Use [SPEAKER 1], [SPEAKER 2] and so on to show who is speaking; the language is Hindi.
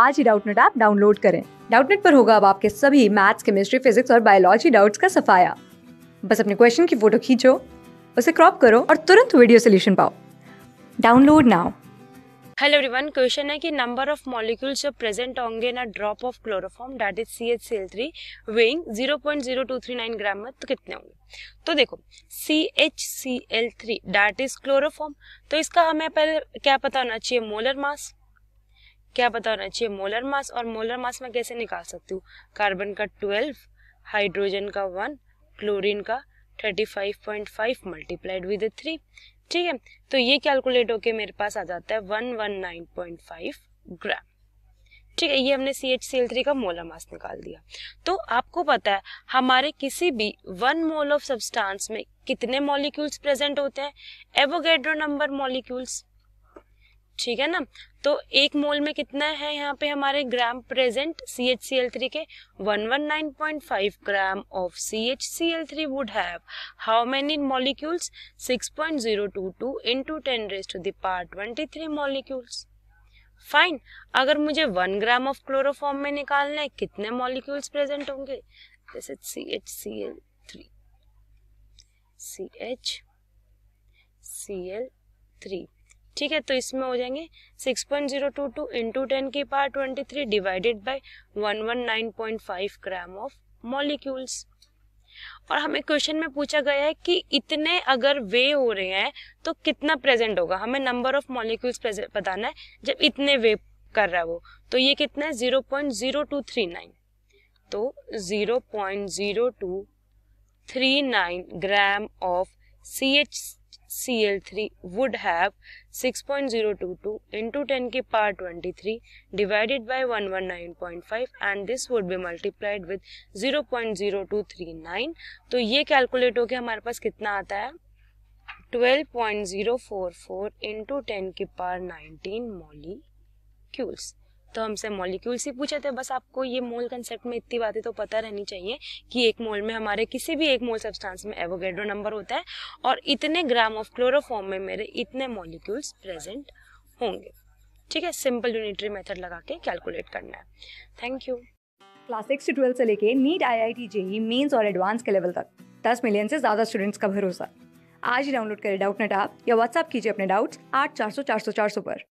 [SPEAKER 1] आज ही डाउटनेट ऐप डाउनलोड करें डाउटनेट पर होगा अब आपके सभी मैथ्स केमिस्ट्री फिजिक्स और बायोलॉजी डाउट्स का सफाया बस अपने क्वेश्चन की फोटो खींचो उसे क्रॉप करो और तुरंत वीडियो सोल्यूशन पाओ download now
[SPEAKER 2] hello everyone question है कि नंबर ऑफ मॉलिक्यूल्स जो प्रेजेंट होंगे ना drop of chloroform that is C H C L three weighing zero point zero two three nine gram में तो कितने होंगे तो देखो C H C L three that is chloroform तो इसका हमें पहले क्या पता होना चाहिए मोलर मास क्या पता होना चाहिए मोलर मास और मोलर मास में कैसे निकाल सकती हूँ कार्बन का ट्वेल्व हाइड्रोजन का वन क्लोरीन का thirty five point five multiplied with three ठीक है तो ये कैलकुलेट होके मेरे पास आ जाता है one one nine point five gram ठीक है ये हमने C H C L three का मोलर मास निकाल दिया तो आपको पता है हमारे किसी भी वन मोल ऑफ सब्सटेंस में कितने मॉलिक्यूल्स प्रेजेंट होते हैं एवोगेड्रो नंबर मॉलिक्यूल्स ठीक है ना तो एक मोल में कितना है यहाँ पे हमारे gram present C H C L three के one one nine point five gram of C H C L three would have how many molecules six point zero two two into ten raise to power twenty three molecules fine अगर मुझे वन ग्राम ऑफ क्लोरोफॉर्म में निकालना है कितने मॉलिक्यूल्स प्रेजेंट होंगे this is C H C L three C H C L three ठीक है तो इसमें हो जाएंगे six point zero two two into ten की power twenty three divided by one one nine point five gram of molecules और हमें क्वेश्चन में पूछा गया है कि इतने अगर वे हो रहे हैं तो कितना प्रेजेंट होगा हमें नंबर ऑफ मॉलिक्यूल्स बताना है जब इतने वे कर रहा है वो तो ये कितना है zero point zero two three nine तो zero point zero two three nine gram of C H C L three would have power twenty three divided by one one nine point five and this would be multiplied with zero point zero two three nine तो ये कैलकुलेट होके हमारे पास कितना आता है twelve point zero four four into ten की पार नाइनटीन मोली क्यूल्स तो हमसे मॉलिक्यूल्स ही पूछे थे बस आपको ये मोल कंसेप्ट में इतनी बातें तो पता रहनी चाहिए कि एक मोल में हमारे किसी भी एक मोल सब्सटेंस में एवोगेड्रो नंबर होता है और इतने ग्राम ऑफ क्लोरोफॉर्म में मेरे इतने मॉलिक्यूल्स प्रेजेंट होंगे ठीक है सिंपल यूनिटरी मेथड लगा के कैलकुलेट करना है
[SPEAKER 1] थैंक यू क्लास सिक्स से ट्वेल्थ से लेके NEET I I T JEE mains और एडवांस के लेवल तक दस मिलियन से ज़्यादा स्टूडेंट्स का भरोसा आज ही डाउनलोड करें डाउट नेट आप या व्हाट्सअप कीजिए अपने डाउट्स आठ चार सौ चार सौ चार सौ पर